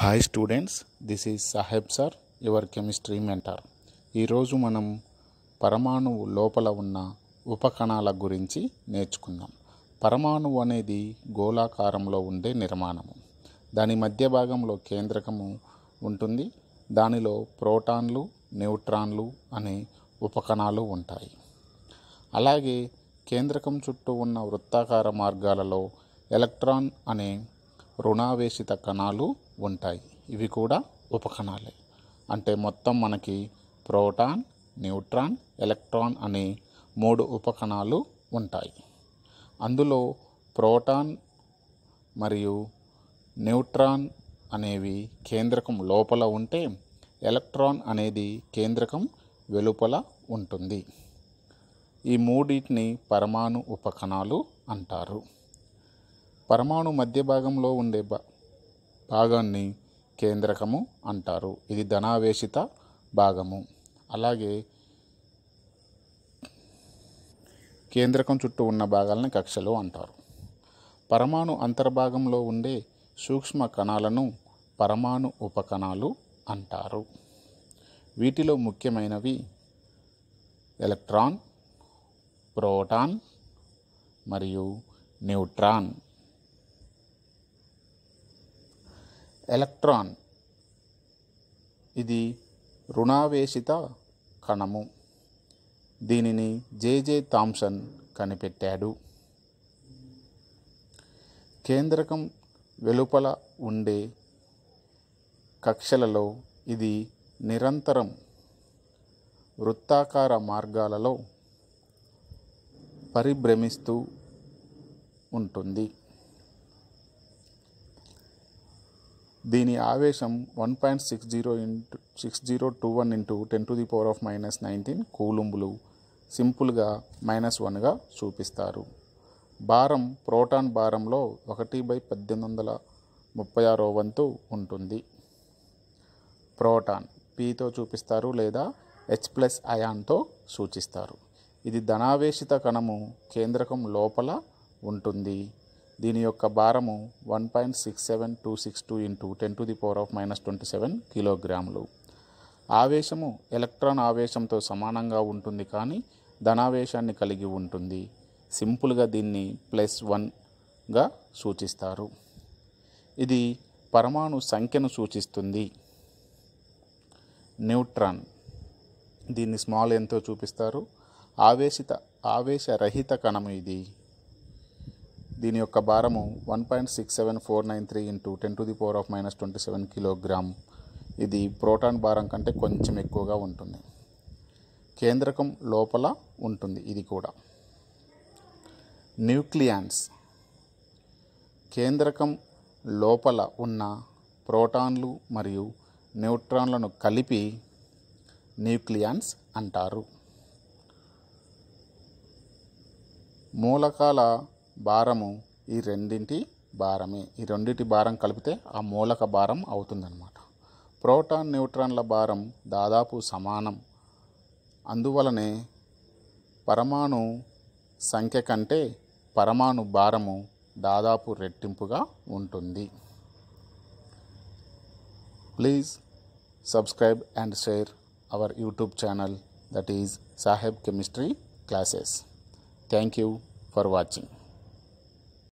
hi students this is Saheb sir your chemistry mentor ఈరోజు మనం పరమాణువు లోపల ఉన్న ఉపకణాల గురించి నేర్చుకుందాం పరమాణువు అనేది గోళాకారంలో ఉండే నిర్మాణము దాని మధ్య భాగంలో కేంద్రకము ఉంటుంది దానిలో ప్రోటాన్లు న్యూట్రాన్లు అనే ఉపకణాలు ఉంటాయి అలాగే కేంద్రకం చుట్టూ ఉన్న వృత్తాకార మార్గాలలో ఎలక్ట్రాన్ అనే రుణావేశిత కణాలు ఉంటాయి ఇవి కూడా ఉపకణాలే అంటే మొత్తం మనకి ప్రోటాన్ న్యూట్రాన్ ఎలక్ట్రాన్ అనే మూడు ఉపకణాలు ఉంటాయి అందులో ప్రోటాన్ మరియు న్యూట్రాన్ అనేవి కేంద్రకం లోపల ఉంటే ఎలక్ట్రాన్ అనేది కేంద్రకం వెలుపల ఉంటుంది ఈ మూడింటిని పరమాణు ఉపకణాలు అంటారు పరమాణు మధ్య భాగంలో ఉండే భాగాన్ని కేంద్రకము అంటారు ఇది ధనావేశిత భాగము అలాగే కేంద్రకం చుట్టూ ఉన్న భాగాలను కక్షలు అంటారు పరమాణు అంతర్భాగంలో ఉండే సూక్ష్మ కణాలను పరమాణు ఉపకణాలు అంటారు వీటిలో ముఖ్యమైనవి ఎలక్ట్రాన్ ప్రోటాన్ మరియు న్యూట్రాన్ ఎలక్ట్రాన్ ఇది రుణావేశిత కణము దీనిని జేజే థామ్సన్ కనిపెట్టాడు కేంద్రకం వెలుపల ఉండే కక్షలలో ఇది నిరంతరం వృత్తాకార మార్గాలలో పరిభ్రమిస్తూ ఉంటుంది దీని ఆవేశం one point six zero into six zero two one into ten to the power of minus nineteen కూలుంబులు సింపుల్గా మైనస్ వన్గా చూపిస్తారు భారం ప్రోటాన్ భారంలో ఒకటి బై పద్దెనిమిది వందల ముప్పై ఆరో వంతు ఉంటుంది ప్రోటాన్ పీతో చూపిస్తారు లేదా హెచ్ ప్లస్ అయాన్తో సూచిస్తారు ఇది ధనావేశిత కణము కేంద్రకం లోపల ఉంటుంది దీని యొక్క భారము one point six seven two six two into ten to the power of minus twenty seven కిలోగ్రాములు ఆవేశము ఎలక్ట్రాన్ ఆవేశంతో సమానంగా ఉంటుంది కానీ ధనావేశాన్ని కలిగి ఉంటుంది సింపుల్గా దీన్ని ప్లస్ వన్గా సూచిస్తారు ఇది పరమాణు సంఖ్యను సూచిస్తుంది న్యూట్రాన్ దీన్ని స్మాల్ ఎంతో చూపిస్తారు ఆవేశిత ఆవేశరహిత కణము ఇది దీని యొక్క భారము one point six seven four nine three into ten to the power of minus twenty seven kilogram ఇది ప్రోటాన్ భారం కంటే కొంచెం ఎక్కువగా ఉంటుంది కేంద్రకం లోపల ఉంటుంది ఇది కూడా న్యూక్లియాన్స్ కేంద్రకం లోపల ఉన్న ప్రోటాన్లు మరియు న్యూట్రాన్లను కలిపి న్యూక్లియాన్స్ అంటారు మూలకాల భారము ఈ రెండింటి భారమే ఈ రెండింటి భారం కలిపితే ఆ మూలక భారం అవుతుందన్నమాట ప్రోటాన్ న్యూట్రాన్ల భారం దాదాపు సమానం అందువలనే పరమాణు సంఖ్య కంటే పరమాణు భారము దాదాపు రెట్టింపుగా ఉంటుంది please subscribe and share our YouTube channel that is Saheb chemistry classes thank you for watching